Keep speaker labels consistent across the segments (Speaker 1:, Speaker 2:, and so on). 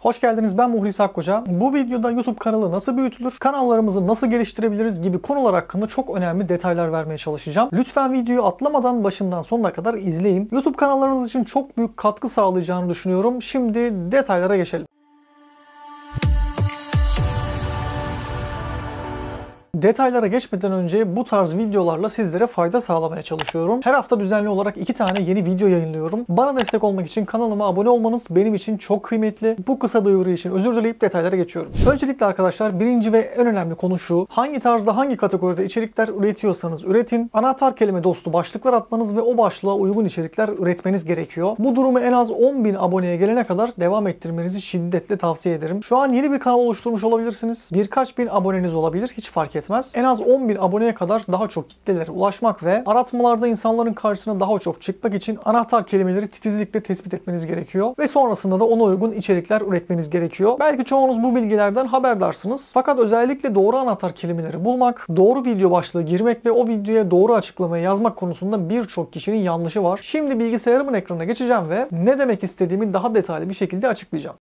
Speaker 1: Hoş geldiniz ben Muhlis Akkoca. Bu videoda YouTube kanalı nasıl büyütülür, kanallarımızı nasıl geliştirebiliriz gibi konular hakkında çok önemli detaylar vermeye çalışacağım. Lütfen videoyu atlamadan başından sonuna kadar izleyin. YouTube kanallarınız için çok büyük katkı sağlayacağını düşünüyorum. Şimdi detaylara geçelim. Detaylara geçmeden önce bu tarz videolarla sizlere fayda sağlamaya çalışıyorum. Her hafta düzenli olarak iki tane yeni video yayınlıyorum. Bana destek olmak için kanalıma abone olmanız benim için çok kıymetli. Bu kısa duyuru için özür dileyip detaylara geçiyorum. Öncelikle arkadaşlar birinci ve en önemli konu şu. Hangi tarzda hangi kategoride içerikler üretiyorsanız üretin. Anahtar kelime dostu başlıklar atmanız ve o başlığa uygun içerikler üretmeniz gerekiyor. Bu durumu en az 10.000 aboneye gelene kadar devam ettirmenizi şiddetle tavsiye ederim. Şu an yeni bir kanal oluşturmuş olabilirsiniz. Birkaç bin aboneniz olabilir. Hiç fark etmez kesmez. En az 10 bin aboneye kadar daha çok kitlelere ulaşmak ve aratmalarda insanların karşısına daha çok çıkmak için anahtar kelimeleri titizlikle tespit etmeniz gerekiyor ve sonrasında da ona uygun içerikler üretmeniz gerekiyor. Belki çoğunuz bu bilgilerden haberdarsınız. Fakat özellikle doğru anahtar kelimeleri bulmak, doğru video başlığı girmek ve o videoya doğru açıklamayı yazmak konusunda birçok kişinin yanlışı var. Şimdi bilgisayarımın ekranına geçeceğim ve ne demek istediğimi daha detaylı bir şekilde açıklayacağım.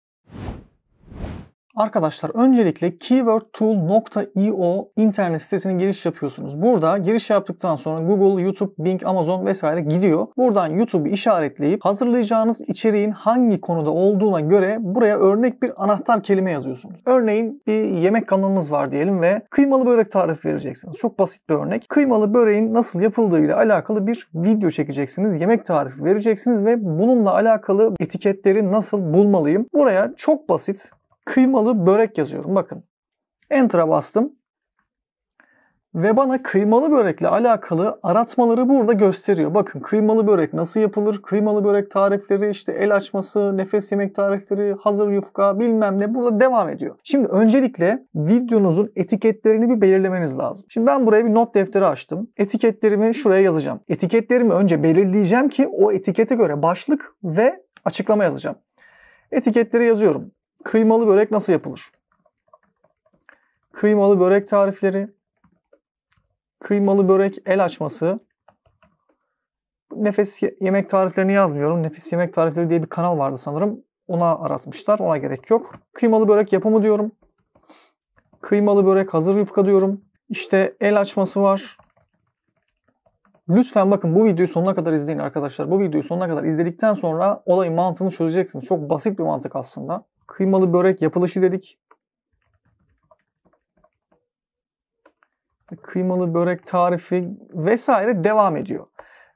Speaker 1: Arkadaşlar öncelikle keywordtool.io internet sitesine giriş yapıyorsunuz. Burada giriş yaptıktan sonra Google, YouTube, Bing, Amazon vesaire gidiyor. Buradan YouTube'u işaretleyip hazırlayacağınız içeriğin hangi konuda olduğuna göre buraya örnek bir anahtar kelime yazıyorsunuz. Örneğin bir yemek kanalınız var diyelim ve kıymalı börek tarifi vereceksiniz. Çok basit bir örnek. Kıymalı böreğin nasıl yapıldığı ile alakalı bir video çekeceksiniz. Yemek tarifi vereceksiniz ve bununla alakalı etiketleri nasıl bulmalıyım? Buraya çok basit kıymalı börek yazıyorum. Bakın. Enter'a bastım. Ve bana kıymalı börekle alakalı aratmaları burada gösteriyor. Bakın kıymalı börek nasıl yapılır? Kıymalı börek tarifleri, işte el açması, nefes yemek tarifleri, hazır yufka bilmem ne burada devam ediyor. Şimdi öncelikle videonuzun etiketlerini bir belirlemeniz lazım. Şimdi ben buraya bir not defteri açtım. Etiketlerimi şuraya yazacağım. Etiketlerimi önce belirleyeceğim ki o etikete göre başlık ve açıklama yazacağım. Etiketleri yazıyorum. Kıymalı börek nasıl yapılır? Kıymalı börek tarifleri, kıymalı börek el açması, nefes yemek tariflerini yazmıyorum. Nefis yemek tarifleri diye bir kanal vardı sanırım. Ona aratmışlar. Ona gerek yok. Kıymalı börek yapımı diyorum. Kıymalı börek hazır yufka diyorum. İşte el açması var. Lütfen bakın bu videoyu sonuna kadar izleyin arkadaşlar. Bu videoyu sonuna kadar izledikten sonra olayın mantığını çözeceksiniz. Çok basit bir mantık aslında. Kıymalı börek yapılışı dedik. Kıymalı börek tarifi vesaire devam ediyor.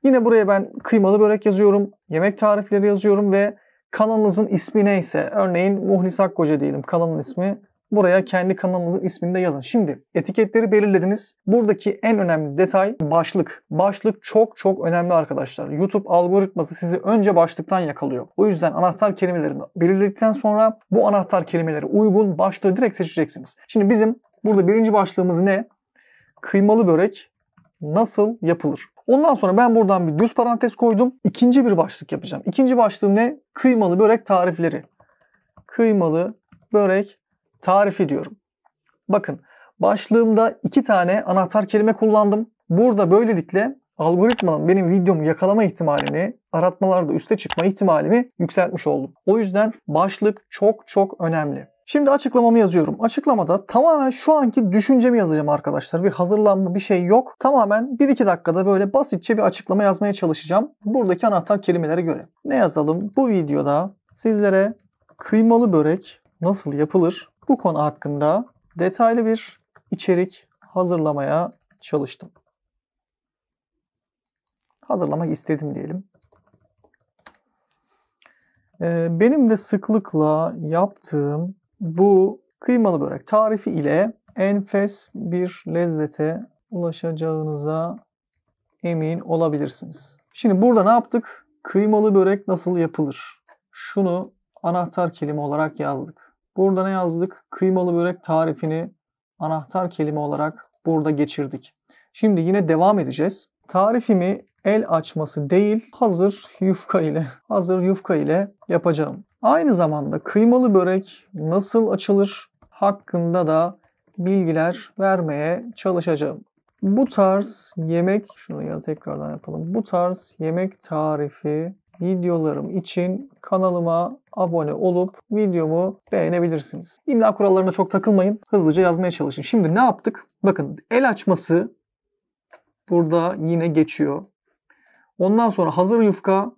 Speaker 1: Yine buraya ben kıymalı börek yazıyorum, yemek tarifleri yazıyorum ve kanalınızın ismi neyse, örneğin Muhlis Akkoca diyelim kanalın ismi Buraya kendi kanalımızın ismini de yazın. Şimdi etiketleri belirlediniz. Buradaki en önemli detay başlık. Başlık çok çok önemli arkadaşlar. YouTube algoritması sizi önce başlıktan yakalıyor. O yüzden anahtar kelimelerini belirledikten sonra bu anahtar kelimelere uygun başlığı direkt seçeceksiniz. Şimdi bizim burada birinci başlığımız ne? Kıymalı börek nasıl yapılır? Ondan sonra ben buradan bir düz parantez koydum. İkinci bir başlık yapacağım. İkinci başlığım ne? Kıymalı börek tarifleri. Kıymalı börek tarifi diyorum. Bakın başlığımda iki tane anahtar kelime kullandım. Burada böylelikle algoritmanın benim videomu yakalama ihtimalini, aratmalarda üste çıkma ihtimalimi yükseltmiş oldum. O yüzden başlık çok çok önemli. Şimdi açıklamamı yazıyorum. Açıklamada tamamen şu anki düşüncemi yazacağım arkadaşlar. Bir hazırlanma bir şey yok. Tamamen 1-2 dakikada böyle basitçe bir açıklama yazmaya çalışacağım. Buradaki anahtar kelimelere göre. Ne yazalım? Bu videoda sizlere kıymalı börek nasıl yapılır bu konu hakkında detaylı bir içerik hazırlamaya çalıştım. Hazırlamak istedim diyelim. Ee, benim de sıklıkla yaptığım bu kıymalı börek tarifi ile enfes bir lezzete ulaşacağınıza emin olabilirsiniz. Şimdi burada ne yaptık? Kıymalı börek nasıl yapılır? Şunu anahtar kelime olarak yazdık. Burada ne yazdık? Kıymalı börek tarifini anahtar kelime olarak burada geçirdik. Şimdi yine devam edeceğiz. Tarifimi el açması değil, hazır yufka ile, hazır yufka ile yapacağım. Aynı zamanda kıymalı börek nasıl açılır hakkında da bilgiler vermeye çalışacağım. Bu tarz yemek, şunu ya tekrardan yapalım. Bu tarz yemek tarifi videolarım için kanalıma abone olup videomu beğenebilirsiniz. İmla kurallarına çok takılmayın. Hızlıca yazmaya çalışayım. Şimdi ne yaptık? Bakın el açması burada yine geçiyor. Ondan sonra hazır yufka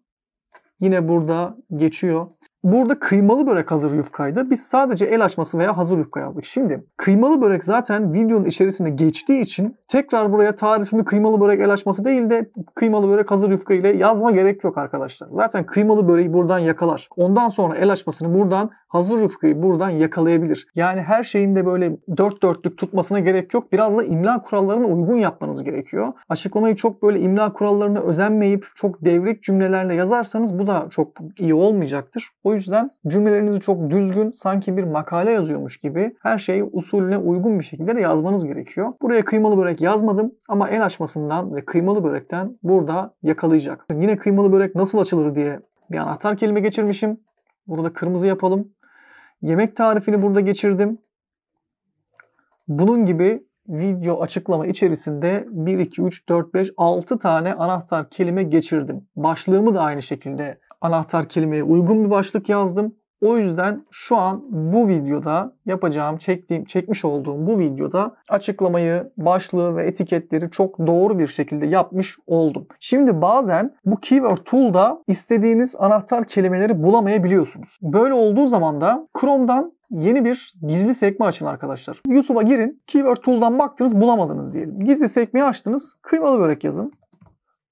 Speaker 1: yine burada geçiyor. Burada kıymalı börek hazır yufkaydı. Biz sadece el açması veya hazır yufka yazdık. Şimdi kıymalı börek zaten videonun içerisinde geçtiği için tekrar buraya tarifimi kıymalı börek el açması değil de kıymalı börek hazır yufka ile yazma gerek yok arkadaşlar. Zaten kıymalı böreği buradan yakalar. Ondan sonra el açmasını buradan hazır Rıfkı'yı buradan yakalayabilir. Yani her şeyin de böyle dört dörtlük tutmasına gerek yok. Biraz da imla kurallarına uygun yapmanız gerekiyor. Açıklamayı çok böyle imla kurallarına özenmeyip çok devrik cümlelerle yazarsanız bu da çok iyi olmayacaktır. O yüzden cümlelerinizi çok düzgün sanki bir makale yazıyormuş gibi her şeyi usulüne uygun bir şekilde de yazmanız gerekiyor. Buraya kıymalı börek yazmadım ama el açmasından ve kıymalı börekten burada yakalayacak. Yine kıymalı börek nasıl açılır diye bir anahtar kelime geçirmişim. Burada kırmızı yapalım. Yemek tarifini burada geçirdim. Bunun gibi video açıklama içerisinde 1, 2, 3, 4, 5, 6 tane anahtar kelime geçirdim. Başlığımı da aynı şekilde anahtar kelimeye uygun bir başlık yazdım. O yüzden şu an bu videoda yapacağım, çektiğim, çekmiş olduğum bu videoda açıklamayı, başlığı ve etiketleri çok doğru bir şekilde yapmış oldum. Şimdi bazen bu Keyword Tool'da istediğiniz anahtar kelimeleri bulamayabiliyorsunuz. Böyle olduğu zaman da Chrome'dan yeni bir gizli sekme açın arkadaşlar. YouTube'a girin, Keyword Tool'dan baktınız bulamadınız diyelim. Gizli sekmeyi açtınız, kıymalı börek yazın.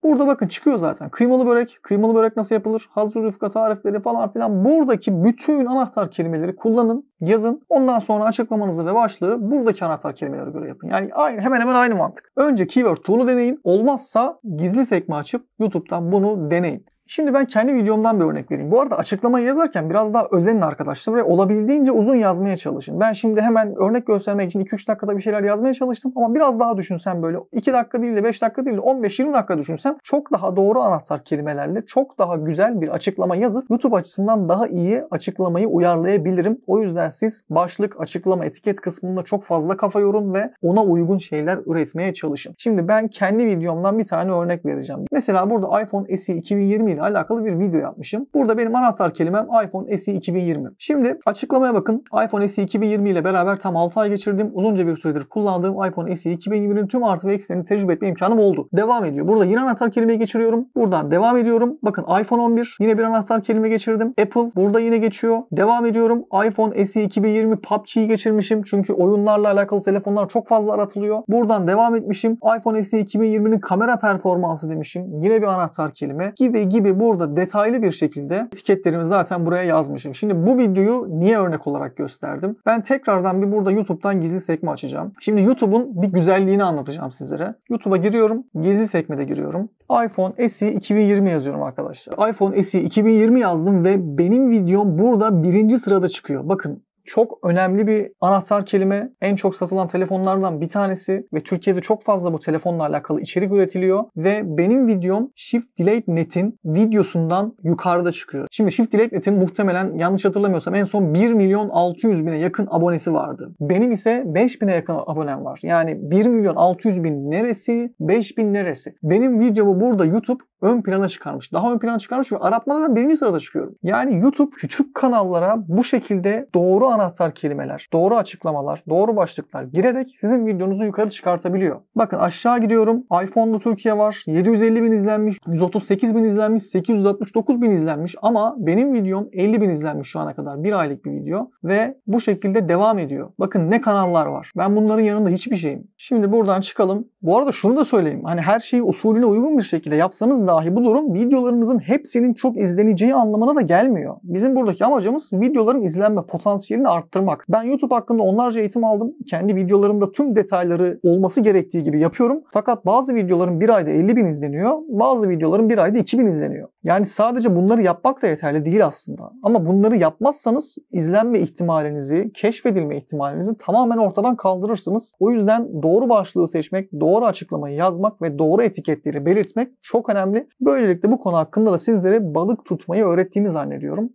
Speaker 1: Burada bakın çıkıyor zaten. Kıymalı börek, kıymalı börek nasıl yapılır? Hazır rüfka tarifleri falan filan. Buradaki bütün anahtar kelimeleri kullanın, yazın. Ondan sonra açıklamanızı ve başlığı buradaki anahtar kelimelere göre yapın. Yani aynı, hemen hemen aynı mantık. Önce keyword tool'u deneyin. Olmazsa gizli sekme açıp YouTube'dan bunu deneyin. Şimdi ben kendi videomdan bir örnek vereyim. Bu arada açıklamayı yazarken biraz daha özenin arkadaşlar. Buraya olabildiğince uzun yazmaya çalışın. Ben şimdi hemen örnek göstermek için 2-3 dakikada bir şeyler yazmaya çalıştım. Ama biraz daha düşünsem böyle 2 dakika değil de 5 dakika değil de 15-20 dakika düşünsem çok daha doğru anahtar kelimelerle çok daha güzel bir açıklama yazıp YouTube açısından daha iyi açıklamayı uyarlayabilirim. O yüzden siz başlık, açıklama, etiket kısmında çok fazla kafa yorun ve ona uygun şeyler üretmeye çalışın. Şimdi ben kendi videomdan bir tane örnek vereceğim. Mesela burada iPhone SE 2020 ile ile alakalı bir video yapmışım. Burada benim anahtar kelimem iPhone SE 2020. Şimdi açıklamaya bakın. iPhone SE 2020 ile beraber tam 6 ay geçirdim. Uzunca bir süredir kullandığım iPhone SE 2020'nin tüm artı ve eksilerini tecrübe etme imkanım oldu. Devam ediyor. Burada yine anahtar kelimeyi geçiriyorum. Buradan devam ediyorum. Bakın iPhone 11 yine bir anahtar kelime geçirdim. Apple burada yine geçiyor. Devam ediyorum. iPhone SE 2020 PUBG'yi geçirmişim. Çünkü oyunlarla alakalı telefonlar çok fazla aratılıyor. Buradan devam etmişim. iPhone SE 2020'nin kamera performansı demişim. Yine bir anahtar kelime gibi gibi Tabi burada detaylı bir şekilde etiketlerimi zaten buraya yazmışım. Şimdi bu videoyu niye örnek olarak gösterdim? Ben tekrardan bir burada YouTube'dan gizli sekme açacağım. Şimdi YouTube'un bir güzelliğini anlatacağım sizlere. YouTube'a giriyorum. Gizli sekmede giriyorum. iPhone SE 2020 yazıyorum arkadaşlar. iPhone SE 2020 yazdım ve benim videom burada birinci sırada çıkıyor. Bakın çok önemli bir anahtar kelime. En çok satılan telefonlardan bir tanesi ve Türkiye'de çok fazla bu telefonla alakalı içerik üretiliyor ve benim videom Shift Delete Net'in videosundan yukarıda çıkıyor. Şimdi Shift Delete Net'in muhtemelen yanlış hatırlamıyorsam en son 1 milyon 600 bine yakın abonesi vardı. Benim ise 5 bine yakın abonem var. Yani 1 milyon 600 bin neresi, 5 bin neresi? Benim videomu burada YouTube ön plana çıkarmış. Daha ön plana çıkarmış ve aratmada ben birinci sırada çıkıyorum. Yani YouTube küçük kanallara bu şekilde doğru anahtar kelimeler, doğru açıklamalar, doğru başlıklar girerek sizin videonuzu yukarı çıkartabiliyor. Bakın aşağı gidiyorum. iPhone'da Türkiye var. 750 bin izlenmiş, 138 bin izlenmiş, 869 bin izlenmiş ama benim videom 50 bin izlenmiş şu ana kadar. Bir aylık bir video ve bu şekilde devam ediyor. Bakın ne kanallar var. Ben bunların yanında hiçbir şeyim. Şimdi buradan çıkalım. Bu arada şunu da söyleyeyim. Hani her şeyi usulüne uygun bir şekilde yapsanız dahi bu durum videolarınızın hepsinin çok izleneceği anlamına da gelmiyor. Bizim buradaki amacımız videoların izlenme potansiyelini arttırmak. Ben YouTube hakkında onlarca eğitim aldım. Kendi videolarımda tüm detayları olması gerektiği gibi yapıyorum. Fakat bazı videoların bir ayda 50 bin izleniyor. Bazı videoların bir ayda 2 bin izleniyor. Yani sadece bunları yapmak da yeterli değil aslında. Ama bunları yapmazsanız izlenme ihtimalinizi, keşfedilme ihtimalinizi tamamen ortadan kaldırırsınız. O yüzden doğru başlığı seçmek, doğru açıklamayı yazmak ve doğru etiketleri belirtmek çok önemli. Böylelikle bu konu hakkında da sizlere balık tutmayı öğrettiğimi zannediyorum.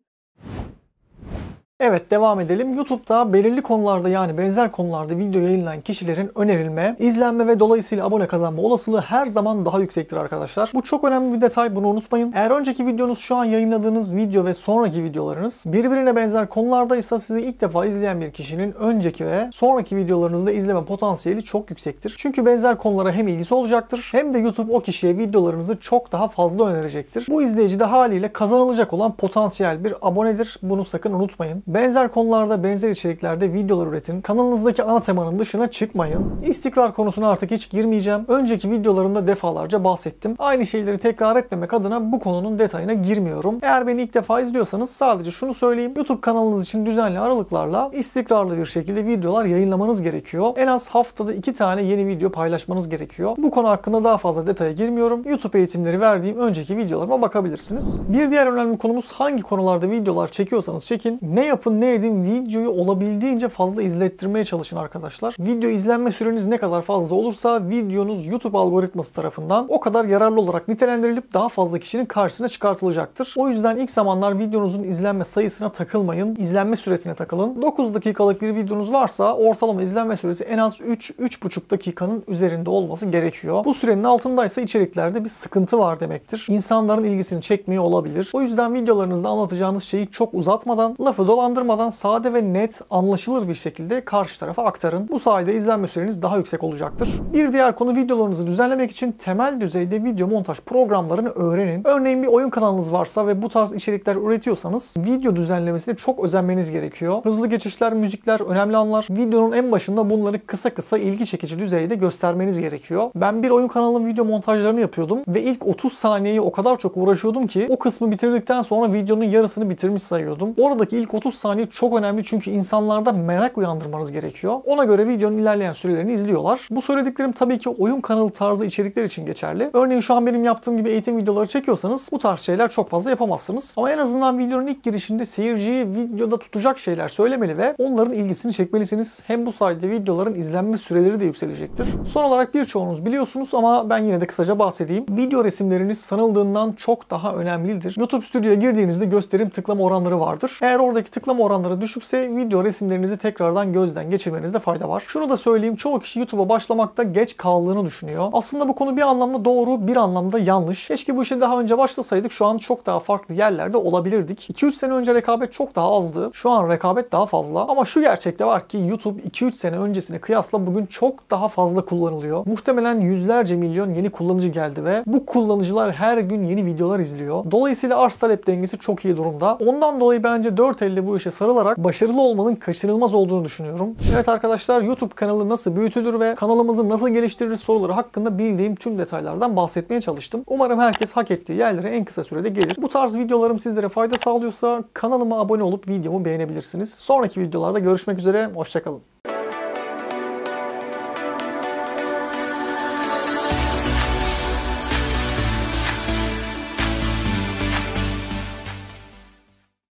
Speaker 1: Evet devam edelim. YouTube'da belirli konularda yani benzer konularda video yayınlayan kişilerin önerilme, izlenme ve dolayısıyla abone kazanma olasılığı her zaman daha yüksektir arkadaşlar. Bu çok önemli bir detay bunu unutmayın. Eğer önceki videonuz şu an yayınladığınız video ve sonraki videolarınız birbirine benzer konulardaysa sizi ilk defa izleyen bir kişinin önceki ve sonraki videolarınızda izleme potansiyeli çok yüksektir. Çünkü benzer konulara hem ilgisi olacaktır hem de YouTube o kişiye videolarınızı çok daha fazla önerecektir. Bu izleyici de haliyle kazanılacak olan potansiyel bir abonedir. Bunu sakın unutmayın. Benzer konularda, benzer içeriklerde videolar üretin. Kanalınızdaki ana temanın dışına çıkmayın. İstikrar konusuna artık hiç girmeyeceğim. Önceki videolarımda defalarca bahsettim. Aynı şeyleri tekrar etmemek adına bu konunun detayına girmiyorum. Eğer beni ilk defa izliyorsanız sadece şunu söyleyeyim. YouTube kanalınız için düzenli aralıklarla istikrarlı bir şekilde videolar yayınlamanız gerekiyor. En az haftada iki tane yeni video paylaşmanız gerekiyor. Bu konu hakkında daha fazla detaya girmiyorum. YouTube eğitimleri verdiğim önceki videolarıma bakabilirsiniz. Bir diğer önemli konumuz hangi konularda videolar çekiyorsanız çekin. Ne yap yapın ne edin videoyu olabildiğince fazla izlettirmeye çalışın arkadaşlar. Video izlenme süreniz ne kadar fazla olursa videonuz YouTube algoritması tarafından o kadar yararlı olarak nitelendirilip daha fazla kişinin karşısına çıkartılacaktır. O yüzden ilk zamanlar videonuzun izlenme sayısına takılmayın. izlenme süresine takılın. 9 dakikalık bir videonuz varsa ortalama izlenme süresi en az 3-3,5 dakikanın üzerinde olması gerekiyor. Bu sürenin altındaysa içeriklerde bir sıkıntı var demektir. İnsanların ilgisini çekmeyi olabilir. O yüzden videolarınızda anlatacağınız şeyi çok uzatmadan lafı dolan numaralandırmadan sade ve net, anlaşılır bir şekilde karşı tarafa aktarın. Bu sayede izlenme süreniz daha yüksek olacaktır. Bir diğer konu videolarınızı düzenlemek için temel düzeyde video montaj programlarını öğrenin. Örneğin bir oyun kanalınız varsa ve bu tarz içerikler üretiyorsanız video düzenlemesine çok özenmeniz gerekiyor. Hızlı geçişler, müzikler, önemli anlar. Videonun en başında bunları kısa kısa ilgi çekici düzeyde göstermeniz gerekiyor. Ben bir oyun kanalının video montajlarını yapıyordum ve ilk 30 saniyeyi o kadar çok uğraşıyordum ki o kısmı bitirdikten sonra videonun yarısını bitirmiş sayıyordum. Oradaki ilk 30 saniye çok önemli çünkü insanlarda merak uyandırmanız gerekiyor. Ona göre videonun ilerleyen sürelerini izliyorlar. Bu söylediklerim tabii ki oyun kanalı tarzı içerikler için geçerli. Örneğin şu an benim yaptığım gibi eğitim videoları çekiyorsanız bu tarz şeyler çok fazla yapamazsınız. Ama en azından videonun ilk girişinde seyirciyi videoda tutacak şeyler söylemeli ve onların ilgisini çekmelisiniz. Hem bu sayede videoların izlenme süreleri de yükselecektir. Son olarak birçoğunuz biliyorsunuz ama ben yine de kısaca bahsedeyim. Video resimleriniz sanıldığından çok daha önemlidir. YouTube Studio'ya girdiğinizde gösterim tıklama oranları vardır. Eğer oradaki tıklama tıklama oranları düşükse video resimlerinizi tekrardan gözden geçirmenizde fayda var. Şunu da söyleyeyim çoğu kişi YouTube'a başlamakta geç kaldığını düşünüyor. Aslında bu konu bir anlamda doğru bir anlamda yanlış. Keşke bu işe daha önce başlasaydık şu an çok daha farklı yerlerde olabilirdik. 2-3 sene önce rekabet çok daha azdı. Şu an rekabet daha fazla. Ama şu gerçekte var ki YouTube 2-3 sene öncesine kıyasla bugün çok daha fazla kullanılıyor. Muhtemelen yüzlerce milyon yeni kullanıcı geldi ve bu kullanıcılar her gün yeni videolar izliyor. Dolayısıyla arz talep dengesi çok iyi durumda. Ondan dolayı bence 4.50 bu bu işe sarılarak başarılı olmanın kaçınılmaz olduğunu düşünüyorum. Evet arkadaşlar YouTube kanalı nasıl büyütülür ve kanalımızı nasıl geliştirir soruları hakkında bildiğim tüm detaylardan bahsetmeye çalıştım. Umarım herkes hak ettiği yerlere en kısa sürede gelir. Bu tarz videolarım sizlere fayda sağlıyorsa kanalıma abone olup videomu beğenebilirsiniz. Sonraki videolarda görüşmek üzere, hoşçakalın.